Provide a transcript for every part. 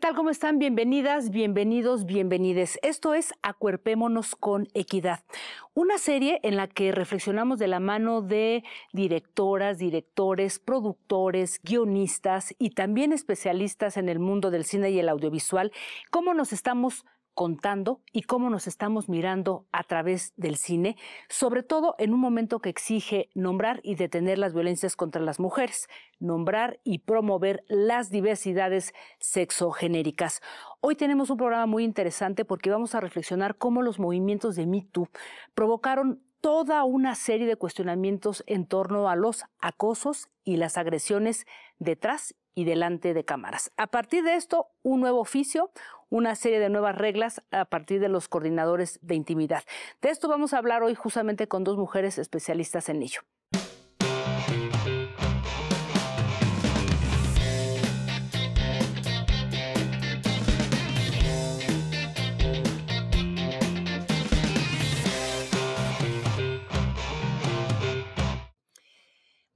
tal? ¿Cómo están? Bienvenidas, bienvenidos, bienvenides. Esto es Acuerpémonos con Equidad, una serie en la que reflexionamos de la mano de directoras, directores, productores, guionistas y también especialistas en el mundo del cine y el audiovisual, cómo nos estamos contando y cómo nos estamos mirando a través del cine, sobre todo en un momento que exige nombrar y detener las violencias contra las mujeres, nombrar y promover las diversidades sexogenéricas. Hoy tenemos un programa muy interesante porque vamos a reflexionar cómo los movimientos de #MeToo provocaron toda una serie de cuestionamientos en torno a los acosos y las agresiones detrás delante de cámaras. A partir de esto, un nuevo oficio, una serie de nuevas reglas a partir de los coordinadores de intimidad. De esto vamos a hablar hoy justamente con dos mujeres especialistas en ello.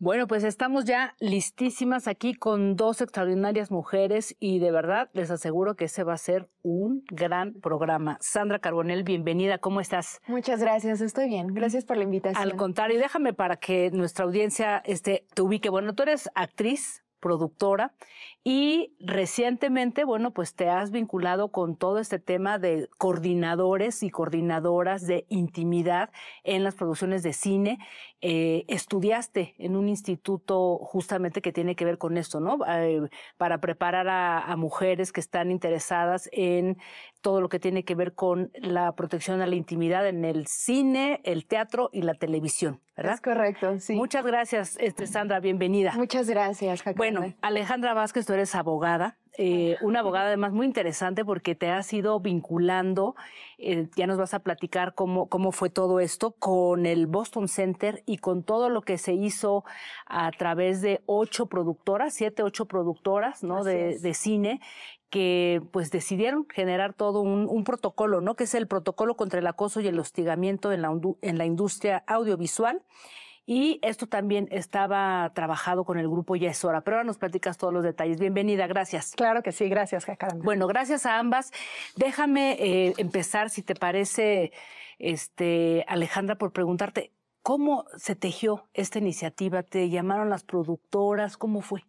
Bueno, pues estamos ya listísimas aquí con dos extraordinarias mujeres y de verdad les aseguro que ese va a ser un gran programa. Sandra Carbonel, bienvenida, ¿cómo estás? Muchas gracias, estoy bien. Gracias por la invitación. Al contrario, déjame para que nuestra audiencia este, te ubique. Bueno, tú eres actriz, productora y recientemente, bueno, pues te has vinculado con todo este tema de coordinadores y coordinadoras de intimidad en las producciones de cine. Eh, estudiaste en un instituto justamente que tiene que ver con esto, ¿no? Eh, para preparar a, mujeres que están interesadas en todo lo que tiene que ver con la protección a la intimidad en el cine, el teatro y la televisión, ¿verdad? Es correcto, sí. Muchas gracias, este, Sandra, bienvenida. Muchas gracias, Jacob. Bueno, Alejandra Vázquez, eres abogada, eh, una abogada además muy interesante porque te has ido vinculando, eh, ya nos vas a platicar cómo, cómo fue todo esto, con el Boston Center y con todo lo que se hizo a través de ocho productoras, siete, ocho productoras ¿no? De, cine que pues decidieron generar todo un, protocolo, ¿no? que es el protocolo contra el acoso y el hostigamiento en en la industria audiovisual. Y esto también estaba trabajado con el grupo Ya es hora. Pero ahora nos platicas todos los detalles. Bienvenida, gracias. Claro que sí, gracias, Jacaranda. Bueno, gracias a ambas. Déjame eh, empezar, si te parece, este, Alejandra, por preguntarte, ¿Cómo se tejió esta iniciativa? ¿Te llamaron las productoras? ¿Cómo fue?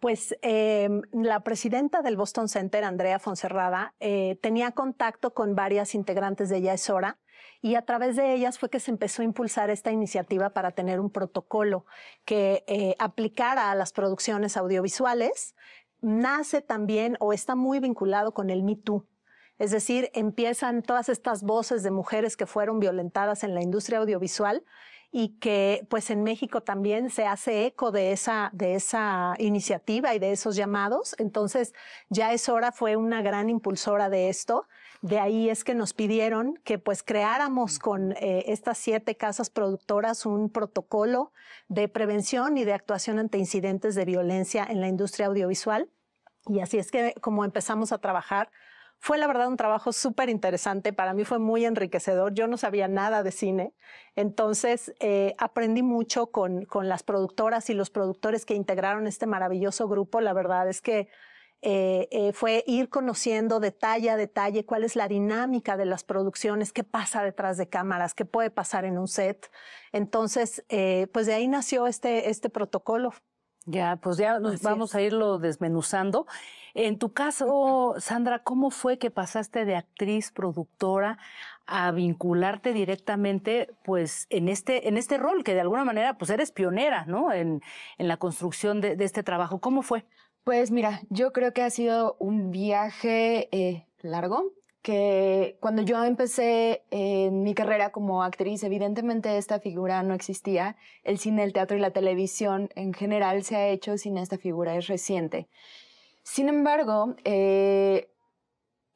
Pues eh, la presidenta del Boston Center, Andrea Fonserrada, eh, tenía contacto con varias integrantes de Ya es Hora y a través de ellas fue que se empezó a impulsar esta iniciativa para tener un protocolo que eh, aplicara a las producciones audiovisuales. Nace también o está muy vinculado con el Me Es decir, empiezan todas estas voces de mujeres que fueron violentadas en la industria audiovisual y que pues en México también se hace eco de esa, de esa iniciativa y de esos llamados. Entonces ya es hora, fue una gran impulsora de esto. De ahí es que nos pidieron que pues creáramos con eh, estas siete casas productoras un protocolo de prevención y de actuación ante incidentes de violencia en la industria audiovisual. Y así es que como empezamos a trabajar fue la verdad un trabajo súper interesante, para mí fue muy enriquecedor, yo no sabía nada de cine, entonces eh, aprendí mucho con, las productoras y los productores que integraron este maravilloso grupo, la verdad es que... Eh, eh, fue ir conociendo detalle a detalle cuál es la dinámica de las producciones, qué pasa detrás de cámaras, qué puede pasar en un set. Entonces, pues de ahí nació este, este protocolo. Ya, pues ya nos vamos a irlo desmenuzando. En tu caso, Sandra, ¿cómo fue que pasaste de actriz, productora, a vincularte directamente, pues, en este, en este rol, que de alguna manera, pues, eres pionera, ¿no? En, la construcción de, este trabajo. ¿Cómo fue? Pues mira, yo creo que ha sido un viaje eh, largo, que cuando yo empecé en mi carrera como actriz, evidentemente esta figura no existía. El cine, el teatro y la televisión en general se ha hecho sin esta figura, es reciente. Sin embargo, eh,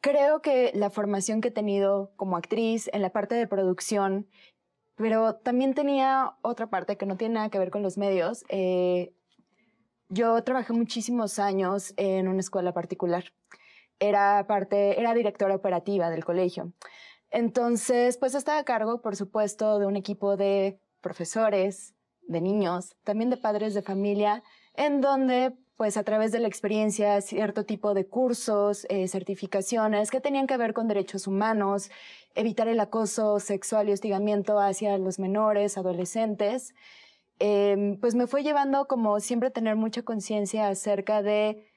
creo que la formación que he tenido como actriz en la parte de producción, pero también tenía otra parte que no tiene nada que ver con los medios. Eh, yo trabajé muchísimos años en una escuela particular era parte, era directora operativa del colegio. Entonces, pues estaba a cargo, por supuesto, de un equipo de profesores, de niños, también de padres de familia, en donde, pues a través de la experiencia, cierto tipo de cursos, eh, certificaciones que tenían que ver con derechos humanos, evitar el acoso sexual y hostigamiento hacia los menores, adolescentes, em, pues me fue llevando como siempre tener mucha conciencia acerca de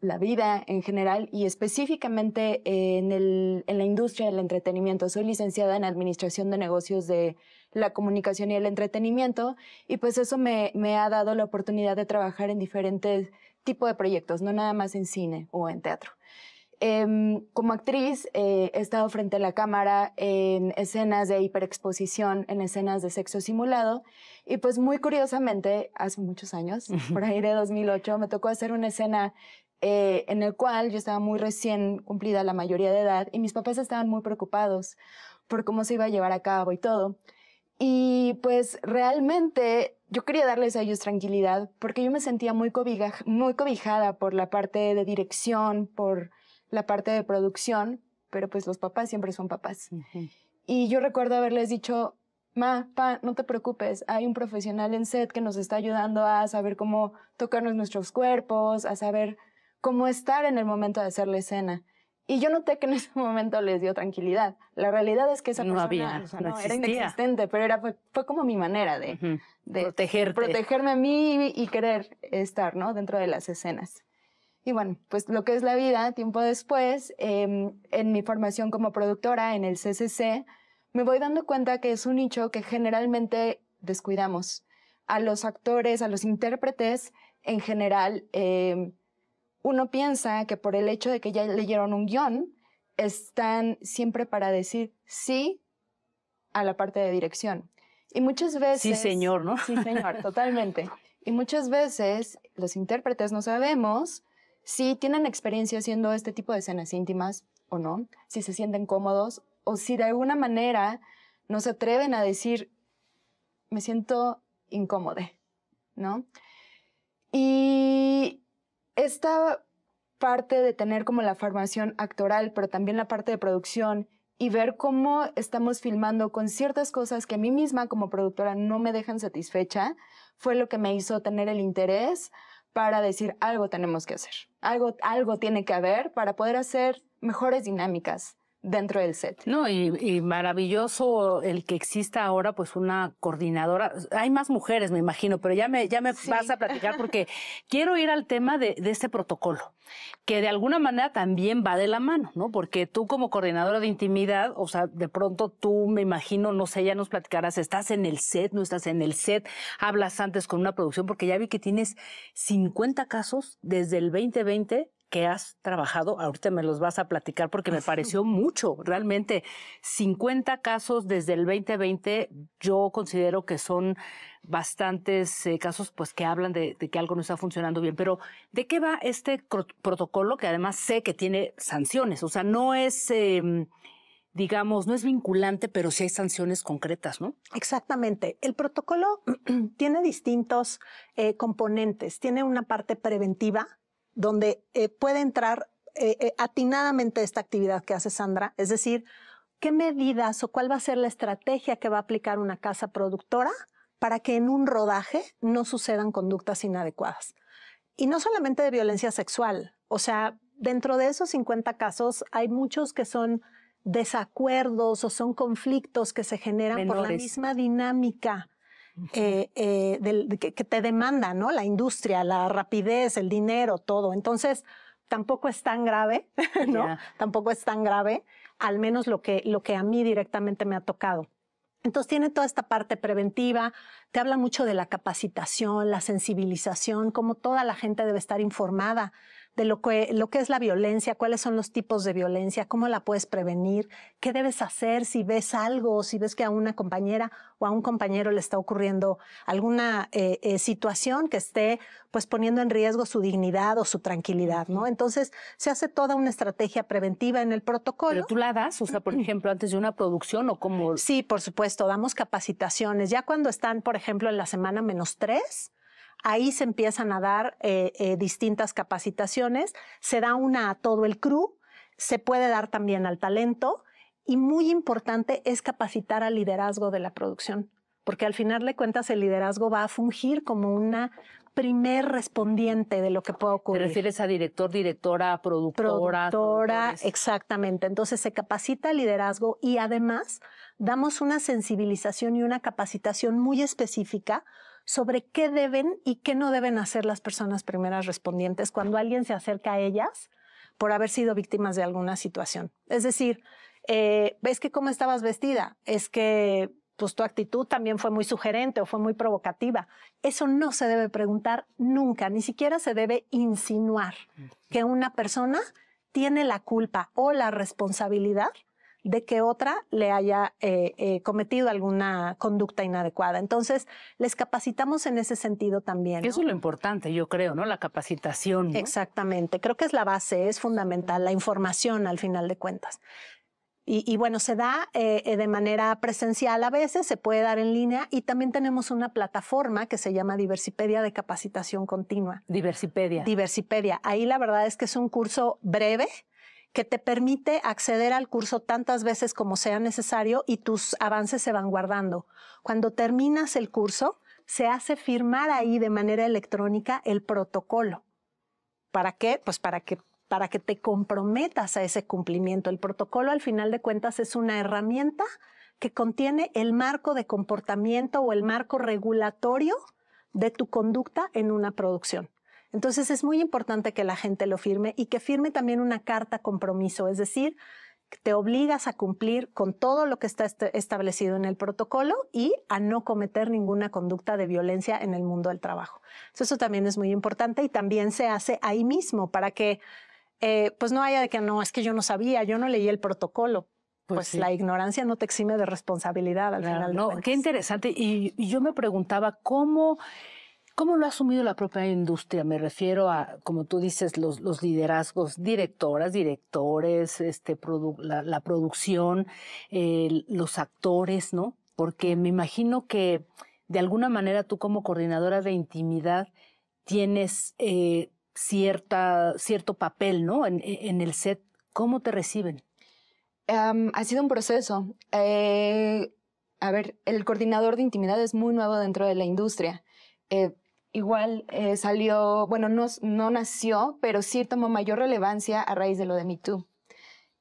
la vida en general y específicamente en, el, en la industria del entretenimiento. Soy licenciada en Administración de Negocios de la Comunicación y el Entretenimiento y pues eso me, me ha dado la oportunidad de trabajar en diferentes tipos de proyectos, no nada más en cine o en teatro. Em, como actriz eh, he estado frente a la cámara en escenas de hiperexposición, en escenas de sexo simulado y pues muy curiosamente, hace muchos años, por ahí de 2008, me tocó hacer una escena eh, en el cual yo estaba muy recién cumplida la mayoría de edad y mis papás estaban muy preocupados por cómo se iba a llevar a cabo y todo. Y pues realmente yo quería darles a ellos tranquilidad porque yo me sentía muy, cobija, muy cobijada por la parte de dirección, por la parte de producción, pero pues los papás siempre son papás. Y yo recuerdo haberles dicho, ma, pa, no te preocupes, hay un profesional en set que nos está ayudando a saber cómo tocarnos nuestros cuerpos, a saber como estar en el momento de hacer la escena. Y yo noté que en ese momento les dio tranquilidad. La realidad es que esa no persona había, no, era inexistente, pero era, fue, como mi manera de, protegerme a mí y, querer estar ¿no? dentro de las escenas. Y bueno, pues lo que es la vida, tiempo después, em, en mi formación como productora en el CCC, me voy dando cuenta que es un nicho que generalmente descuidamos. A los actores, a los intérpretes en general, em, uno piensa que por el hecho de que ya leyeron un guión, están siempre para decir sí a la parte de dirección. Y muchas veces... Sí, señor, ¿no? Sí, señor, totalmente. Y muchas veces los intérpretes no sabemos si tienen experiencia haciendo este tipo de escenas íntimas o no, si se sienten cómodos o si de alguna manera no se atreven a decir, me siento incómodo, ¿no? Y esta parte de tener como la formación actoral, pero también la parte de producción y ver cómo estamos filmando con ciertas cosas que a mí misma como productora no me dejan satisfecha, fue lo que me hizo tener el interés para decir algo tenemos que hacer, algo, algo tiene que haber para poder hacer mejores dinámicas, dentro del set. No, y, maravilloso el que exista ahora pues una coordinadora. Hay más mujeres, me imagino, pero ya me, ya me vas a platicar porque quiero ir al tema de, de este protocolo, que de alguna manera también va de la mano, ¿no? Porque tú como coordinadora de intimidad, o sea, de pronto tú, me imagino, no sé, ya nos platicarás, estás en el set, no estás en el set, hablas antes con una producción, porque ya vi que tienes 50 casos desde el 2020 que has trabajado, ahorita me los vas a platicar porque me pareció mucho, realmente 50 casos desde el 2020 yo considero que son bastantes eh, casos pues que hablan de, que algo no está funcionando bien, pero ¿de qué va este protocolo que además sé que tiene sanciones? O sea, no es... Em, digamos, no es vinculante, pero sí hay sanciones concretas, ¿no? Exactamente. El protocolo tiene distintos eh, componentes. Tiene una parte preventiva, donde eh, puede entrar eh, eh, atinadamente esta actividad que hace Sandra, es decir, qué medidas o cuál va a ser la estrategia que va a aplicar una casa productora para que en un rodaje no sucedan conductas inadecuadas. Y no solamente de violencia sexual, o sea, dentro de esos 50 casos hay muchos que son desacuerdos o son conflictos que se generan por la misma dinámica eh, eh, que, te demanda, ¿no? La industria, la rapidez, el dinero, todo. Entonces, tampoco es tan grave, ¿no? Tampoco es tan grave, al menos lo que, lo que a mí directamente me ha tocado. Entonces tiene toda esta parte preventiva, te habla mucho de la capacitación, la sensibilización, como toda la gente debe estar informada de lo que, lo que es la violencia, cuáles son los tipos de violencia, cómo la puedes prevenir, qué debes hacer si ves algo, si ves que a una compañera o a un compañero le está ocurriendo alguna eh, eh, situación que esté pues poniendo en riesgo su dignidad o su tranquilidad, ¿no? Entonces se hace toda una estrategia preventiva en el protocolo. Pero tú la das, o sea, por ejemplo, antes de una producción o como... Sí, por supuesto, damos capacitaciones. Ya cuando están, por ejemplo, en la semana menos tres, Ahí se empiezan a dar eh, eh, distintas capacitaciones, se da una a todo el crew, se puede dar también al talento y muy importante es capacitar al liderazgo de la producción, porque al final le cuentas el liderazgo va a fungir como una primer respondiente de lo que puede ocurrir. Te refieres a director, directora, productora. Productora, exactamente. Entonces se capacita el liderazgo y además damos una sensibilización y una capacitación muy específica sobre qué deben y qué no deben hacer las personas primeras respondientes cuando alguien se acerca a ellas por haber sido víctimas de alguna situación. Es decir, ves eh, que cómo estabas vestida, es que pues tu actitud también fue muy sugerente o fue muy provocativa. Eso no se debe preguntar nunca, ni siquiera se debe insinuar que una persona tiene la culpa o la responsabilidad de que otra le haya eh, eh, cometido alguna conducta inadecuada. Entonces, les capacitamos en ese sentido también. Eso es lo importante, yo creo, ¿no? La capacitación. Exactamente, creo que es la base, es fundamental, la información al final de cuentas. Y, bueno, se da eh, de manera presencial a veces, se puede dar en línea y también tenemos una plataforma que se llama Diversipedia de Capacitación Continua. Diversipedia. Diversipedia. Ahí la verdad es que es un curso breve que te permite acceder al curso tantas veces como sea necesario y tus avances se van guardando. Cuando terminas el curso, se hace firmar ahí de manera electrónica el protocolo. ¿Para qué? Pues para que para que te comprometas a ese cumplimiento. El protocolo, al final de cuentas, es una herramienta que contiene el marco de comportamiento o el marco regulatorio de tu conducta en una producción. Entonces es muy importante que la gente lo firme y que firme también una carta compromiso, es decir, te obligas a cumplir con todo lo que está este, establecido en el protocolo y a no cometer ninguna conducta de violencia en el mundo del trabajo. eso también es muy importante y también se hace ahí mismo para que eh, pues no haya de que no, es que yo no sabía, yo no leí el protocolo. Pues, pues la ignorancia no te exime de responsabilidad al final. no, qué interesante. y yo me preguntaba cómo ¿Cómo lo ha asumido la propia industria? Me refiero a, como tú dices, los, liderazgos, directoras, directores, este, la, producción, los actores, ¿no? Porque me imagino que de alguna manera tú como coordinadora de intimidad tienes eh, cierta, cierto papel, ¿no? En, el set, ¿cómo te reciben? ha sido un proceso. Eh, a ver, el coordinador de intimidad es muy nuevo dentro de la industria. Eh, igual eh, salió, bueno, no, no nació, pero sí tomó mayor relevancia a raíz de lo de Me Too.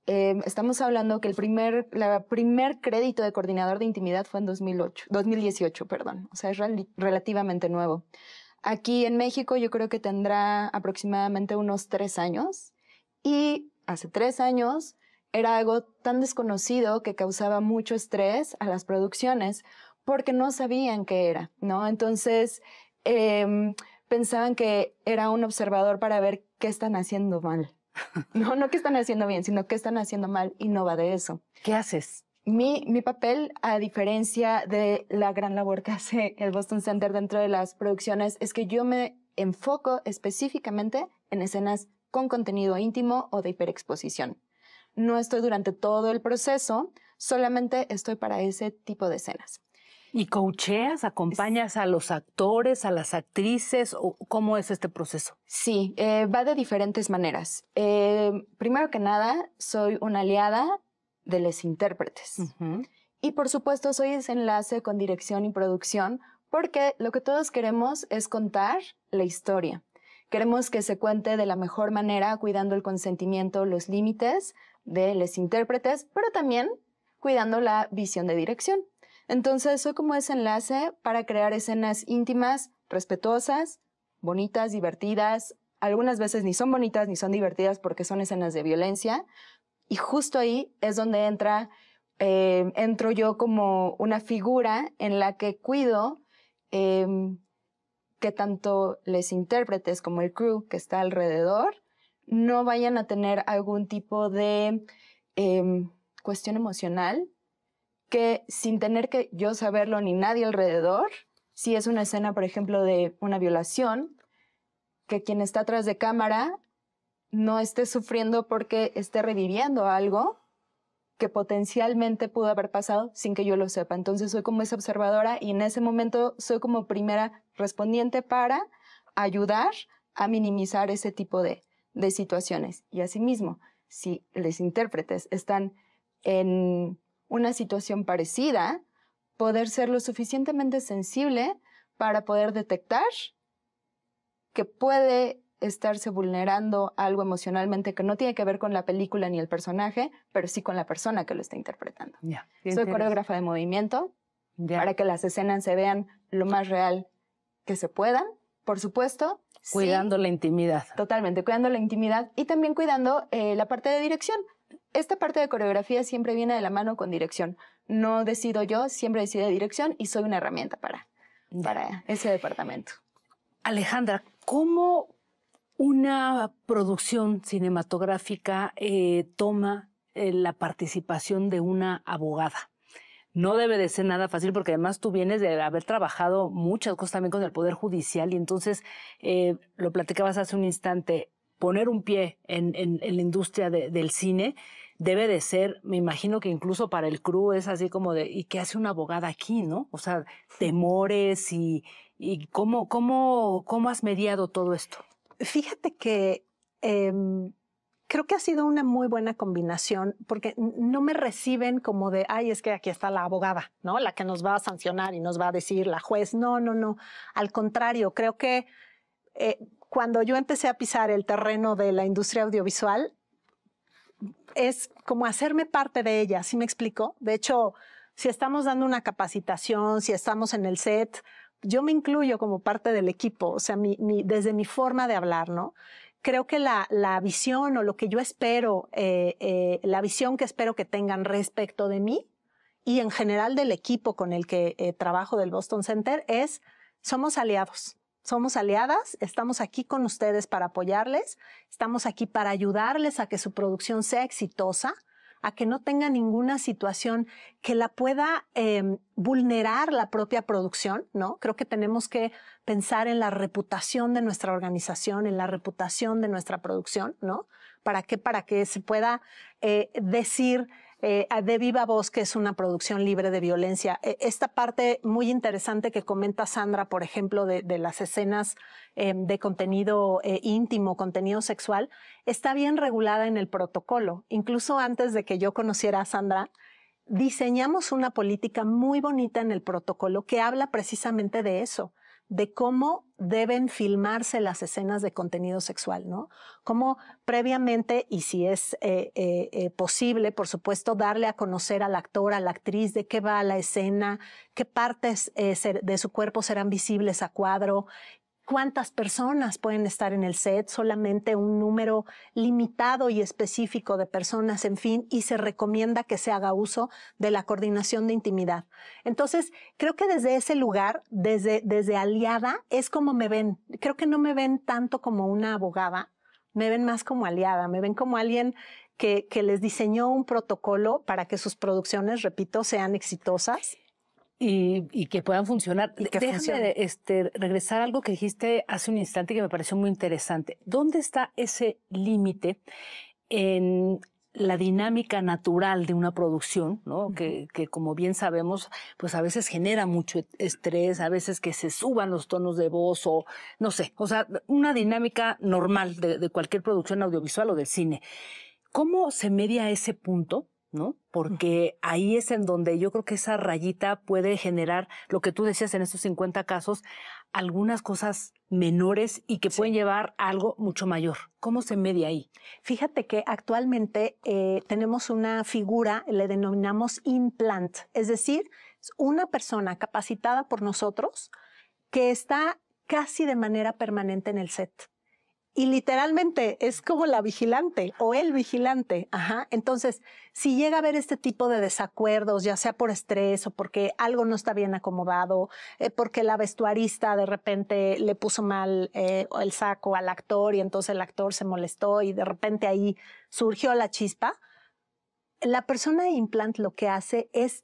Eh, estamos hablando que el primer, la primer crédito de coordinador de intimidad fue en 2008, 2018, perdón. O sea, es relativamente nuevo. Aquí en México yo creo que tendrá aproximadamente unos tres años y hace tres años era algo tan desconocido que causaba mucho estrés a las producciones porque no sabían qué era, ¿no? Entonces, Em, pensaban que era un observador para ver qué están haciendo mal. No, no qué están haciendo bien, sino qué están haciendo mal y no va de eso. ¿Qué haces? Mi, mi, papel, a diferencia de la gran labor que hace el Boston Center dentro de las producciones, es que yo me enfoco específicamente en escenas con contenido íntimo o de hiperexposición. No estoy durante todo el proceso, solamente estoy para ese tipo de escenas. ¿Y coacheas, acompañas a los actores, a las actrices? ¿Cómo es este proceso? Sí, eh, va de diferentes maneras. Eh, primero que nada, soy una aliada de los intérpretes. Y por supuesto, soy ese enlace con dirección y producción, porque lo que todos queremos es contar la historia. Queremos que se cuente de la mejor manera, cuidando el consentimiento, los límites de los intérpretes, pero también cuidando la visión de dirección. Entonces, soy como ese enlace para crear escenas íntimas, respetuosas, bonitas, divertidas. Algunas veces ni son bonitas ni son divertidas porque son escenas de violencia. Y justo ahí es donde entra, eh, entro yo como una figura en la que cuido em, que tanto les intérpretes como el crew que está alrededor no vayan a tener algún tipo de em, cuestión emocional que sin tener que yo saberlo ni nadie alrededor, si es una escena, por ejemplo, de una violación, que quien está atrás de cámara no esté sufriendo porque esté reviviendo algo que potencialmente pudo haber pasado sin que yo lo sepa. Entonces soy como esa observadora y en ese momento soy como primera respondiente para ayudar a minimizar ese tipo de, de situaciones. Y asimismo, si los intérpretes están en una situación parecida, poder ser lo suficientemente sensible para poder detectar que puede estarse vulnerando algo emocionalmente que no tiene que ver con la película ni el personaje, pero sí con la persona que lo está interpretando. Soy coreógrafa de movimiento para que las escenas se vean lo más real que se puedan, por supuesto. Cuidando la intimidad. Totalmente, cuidando la intimidad y también cuidando eh, la parte de dirección esta parte de coreografía siempre viene de la mano con dirección. No decido yo, siempre decide dirección y soy una herramienta para, para ese departamento. Alejandra, ¿cómo una producción cinematográfica eh, toma eh, la participación de una abogada? no debe de ser nada fácil porque además tú vienes de haber trabajado muchas cosas también con el Poder Judicial y entonces eh, lo platicabas hace un instante, poner un pie en, la industria del cine debe de ser, me imagino que incluso para el crew es así como de, ¿y qué hace una abogada aquí, no? O sea, temores y, cómo, cómo, cómo has mediado todo esto. Fíjate que em, creo que ha sido una muy buena combinación porque no me reciben como de, ay, es que aquí está la abogada, ¿no? La que nos va a sancionar y nos va a decir la juez. No, no, no. Al contrario, creo que... Eh, cuando yo empecé a pisar el terreno de la industria audiovisual, es como hacerme parte de ella, ¿sí me explico? De hecho, si estamos dando una capacitación, si estamos en el set, yo me incluyo como parte del equipo, o sea, desde mi forma de hablar, ¿no? Creo que la, visión o lo que yo espero, eh, eh, la visión que espero que tengan respecto de mí y en general del equipo con el que eh, trabajo del Boston Center es, somos aliados somos aliadas, estamos aquí con ustedes para apoyarles, estamos aquí para ayudarles a que su producción sea exitosa, a que no tenga ninguna situación que la pueda em, vulnerar la propia producción, ¿no? Creo que tenemos que pensar en la reputación de nuestra organización, en la reputación de nuestra producción, ¿no? ¿Para qué? Para que se pueda eh, decir eh, de viva voz que es una producción libre de violencia. E, esta parte muy interesante que comenta Sandra, por ejemplo, de, las escenas em, de contenido eh, íntimo, contenido sexual, está bien regulada en el protocolo. Incluso antes de que yo conociera a Sandra, diseñamos una política muy bonita en el protocolo que habla precisamente de eso de cómo deben filmarse las escenas de contenido sexual, ¿no? Cómo previamente, y si es eh, eh, eh, posible, por supuesto, darle a conocer al actor, a la actriz, de qué va la escena, qué partes de su cuerpo serán visibles a cuadro, cuántas personas pueden estar en el set, solamente un número limitado y específico de personas, en fin, y se recomienda que se haga uso de la coordinación de intimidad. Entonces, creo que desde ese lugar, desde, desde aliada, es como me ven. Creo que no me ven tanto como una abogada, me ven más como aliada, me ven como alguien que, que les diseñó un protocolo para que sus producciones, repito, sean exitosas y, que puedan funcionar. Déjame este, regresar a algo que dijiste hace un instante que me pareció muy interesante. ¿Dónde está ese límite en la dinámica natural de una producción, que, como bien sabemos, pues a veces genera mucho estrés, a veces que se suban los tonos de voz o no sé, o sea, una dinámica normal de, de cualquier producción audiovisual o del cine. ¿Cómo se media ese punto porque ahí es en donde yo creo que esa rayita puede generar lo que tú decías en estos 50 casos, algunas cosas menores y que pueden llevar a algo mucho mayor. ¿Cómo se media ahí? Fíjate que actualmente eh, tenemos una figura, le denominamos implant, es decir, una persona capacitada por nosotros que está casi de manera permanente en el set. Y literalmente es como la vigilante o el vigilante. Entonces, si llega a haber este tipo de desacuerdos, ya sea por estrés o porque algo no está bien acomodado, eh, porque la vestuarista de repente le puso mal eh, el saco al actor y entonces el actor se molestó y de repente ahí surgió la chispa, la persona de implant lo que hace es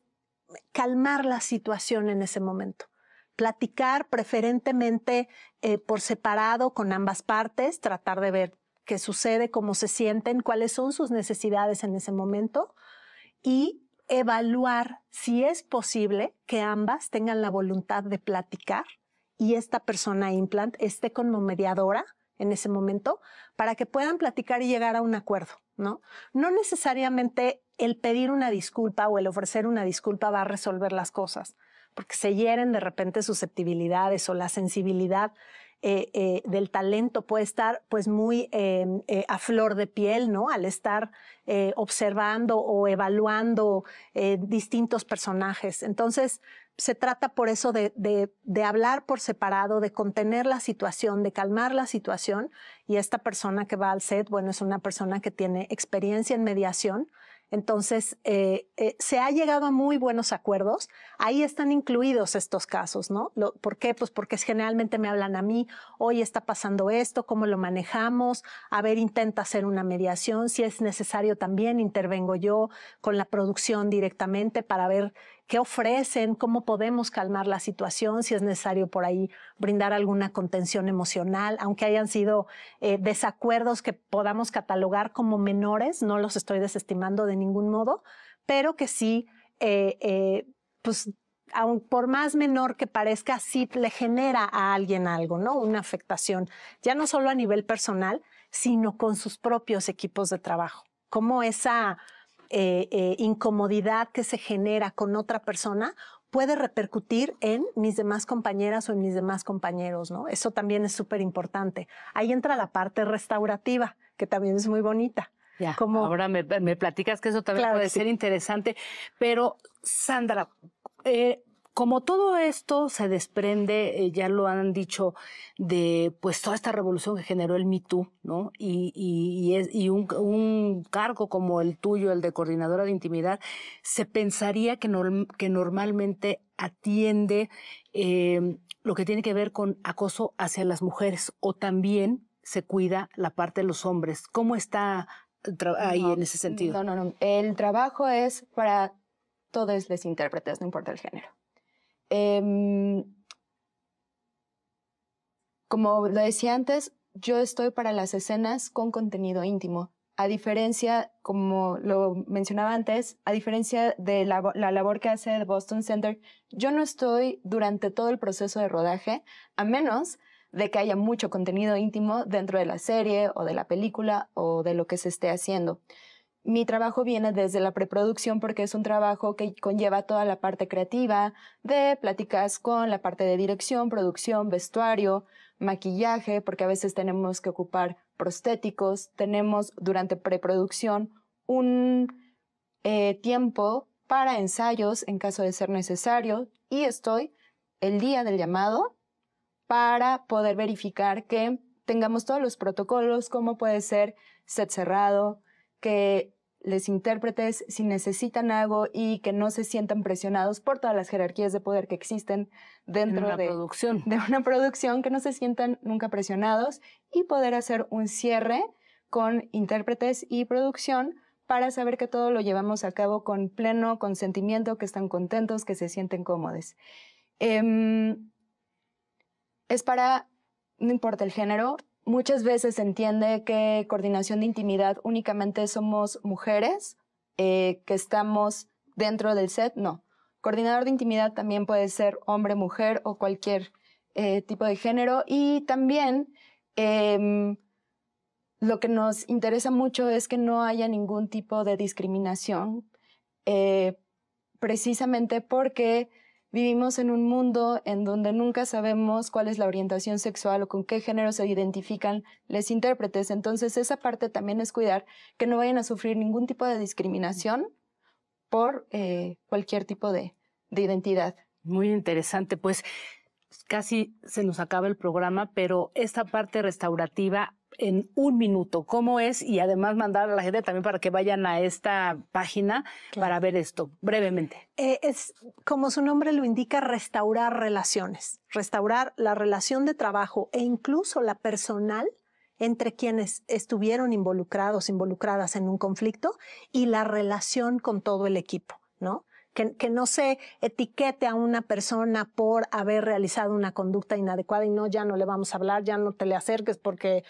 calmar la situación en ese momento platicar preferentemente eh, por separado con ambas partes, tratar de ver qué sucede, cómo se sienten, cuáles son sus necesidades en ese momento y evaluar si es posible que ambas tengan la voluntad de platicar y esta persona implant esté como mediadora en ese momento para que puedan platicar y llegar a un acuerdo, ¿no? No necesariamente el pedir una disculpa o el ofrecer una disculpa va a resolver las cosas porque se hieren de repente susceptibilidades o la sensibilidad eh, eh, del talento puede estar pues muy eh, a flor de piel, ¿no? Al estar observando o evaluando distintos personajes. Entonces, se trata por eso de, hablar por separado, de contener la situación, de calmar la situación. Y esta persona que va al set, bueno, es una persona que tiene experiencia en mediación, entonces, eh, eh, se ha llegado a muy buenos acuerdos. Ahí están incluidos estos casos, ¿no? ¿Por qué? Pues porque generalmente me hablan a mí, hoy está pasando esto, cómo lo manejamos, a ver, intenta hacer una mediación, si es necesario también intervengo yo con la producción directamente para ver qué ofrecen, cómo podemos calmar la situación, si es necesario por ahí brindar alguna contención emocional, aunque hayan sido eh, desacuerdos que podamos catalogar como menores, no los estoy desestimando de ningún modo, pero que sí, eh, eh, pues aun por más menor que parezca, sí le genera a alguien algo, ¿no? Una afectación, ya no solo a nivel personal, sino con sus propios equipos de trabajo. cómo esa eh, eh, incomodidad que se genera con otra persona puede repercutir en mis demás compañeras o en mis demás compañeros, ¿no? Eso también es súper importante. Ahí entra la parte restaurativa, que también es muy bonita. Ya, ahora me, platicas que eso también puede ser interesante, pero Sandra, eh, como todo esto se desprende, eh, ya lo han dicho, de pues toda esta revolución que generó el Me ¿no? Y, es, un, cargo como el tuyo, el de coordinadora de intimidad, se pensaría que, que normalmente atiende eh, lo que tiene que ver con acoso hacia las mujeres o también se cuida la parte de los hombres. ¿Cómo está eh, ahí en ese sentido? No, no, no. El trabajo es para todos los intérpretes, no importa el género. Em, como lo decía antes, yo estoy para las escenas con contenido íntimo. A diferencia, como lo mencionaba antes, a diferencia de la, la, labor que hace Boston Center, yo no estoy durante todo el proceso de rodaje, a menos de que haya mucho contenido íntimo dentro de la serie o de la película o de lo que se esté haciendo mi trabajo viene desde la preproducción porque es un trabajo que conlleva toda la parte creativa, de pláticas con la parte de dirección, producción, vestuario, maquillaje, porque a veces tenemos que ocupar prostéticos, tenemos durante preproducción un eh, tiempo para ensayos en caso de ser necesario y estoy el día del llamado para poder verificar que tengamos todos los protocolos, como puede ser set cerrado, que les intérpretes si necesitan algo y que no se sientan presionados por todas las jerarquías de poder que existen dentro de, producción. de una producción, que no se sientan nunca presionados y poder hacer un cierre con intérpretes y producción para saber que todo lo llevamos a cabo con pleno consentimiento, que están contentos, que se sienten cómodos. Em, es para, no importa el género, muchas veces se entiende que coordinación de intimidad únicamente somos mujeres eh, que estamos dentro del set. No, coordinador de intimidad también puede ser hombre, mujer o cualquier eh, tipo de género. Y también em, lo que nos interesa mucho es que no haya ningún tipo de discriminación, eh, precisamente porque Vivimos en un mundo en donde nunca sabemos cuál es la orientación sexual o con qué género se identifican los intérpretes. Entonces, esa parte también es cuidar que no vayan a sufrir ningún tipo de discriminación por eh, cualquier tipo de, de identidad. Muy interesante. Pues casi se nos acaba el programa, pero esta parte restaurativa en un minuto cómo es y además mandar a la gente también para que vayan a esta página para ver esto brevemente. Eh, es, como su nombre lo indica, restaurar relaciones, restaurar la relación de trabajo e incluso la personal entre quienes estuvieron involucrados, involucradas en un conflicto y la relación con todo el equipo, ¿no? Que, que, no se etiquete a una persona por haber realizado una conducta inadecuada y no, ya no le vamos a hablar, ya no te le acerques porque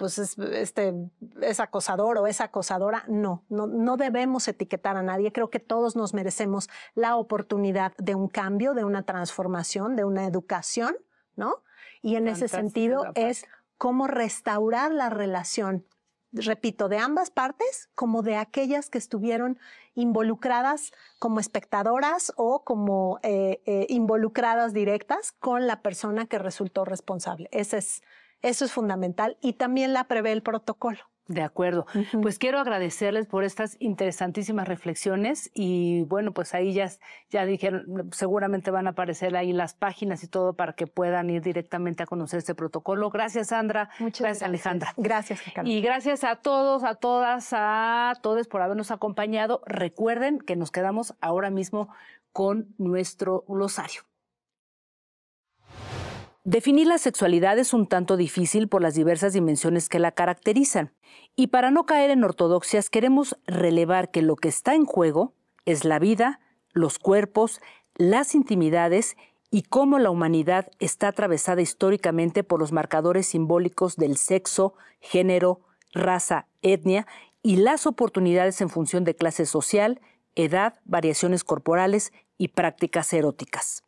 pues es, este, es acosador o es acosadora. No, no, no debemos etiquetar a nadie. Creo que todos nos merecemos la oportunidad de un cambio, de una transformación, de una educación, ¿no? Y en ese sentido es cómo restaurar la relación, repito, de ambas partes, como de aquellas que estuvieron involucradas como espectadoras o como eh, eh, involucradas directas con la persona que resultó responsable. Ese es eso es fundamental y también la prevé el protocolo. De acuerdo. Pues quiero agradecerles por estas interesantísimas reflexiones y bueno, pues ahí ya, ya dijeron, seguramente van a aparecer ahí las páginas y todo para que puedan ir directamente a conocer este protocolo. Gracias, Sandra. Muchas gracias, gracias. Alejandra. Gracias, Ricardo. Y gracias a todos, a todas, a todos por habernos acompañado. Recuerden que nos quedamos ahora mismo con nuestro glosario. Definir la sexualidad es un tanto difícil por las diversas dimensiones que la caracterizan, y para no caer en ortodoxias queremos relevar que lo que está en juego es la vida, los cuerpos, las intimidades y cómo la humanidad está atravesada históricamente por los marcadores simbólicos del sexo, género, raza, etnia y las oportunidades en función de clase social, edad, variaciones corporales y prácticas eróticas.